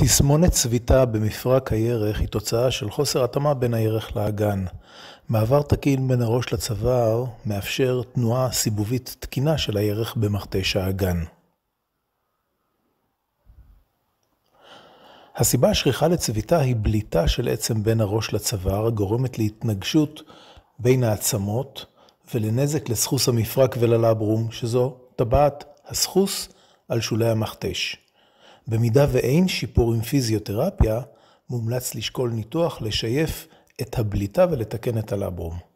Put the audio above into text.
תסמונת צביטה במפרק הירך היא תוצאה של חוסר התאמה בין הירך לאגן. מעבר תקין בין הראש לצוואר מאפשר תנועה סיבובית תקינה של הירך במכתש האגן. הסיבה השכיחה לצביטה היא בליטה של עצם בין הראש לצוואר הגורמת להתנגשות בין העצמות ולנזק לסחוס המפרק וללברום, שזו טבעת הסחוס על שולי המכתש. במידה ואין שיפור עם פיזיותרפיה, מומלץ לשקול ניתוח לשייף את הבליטה ולתקן את הלברום.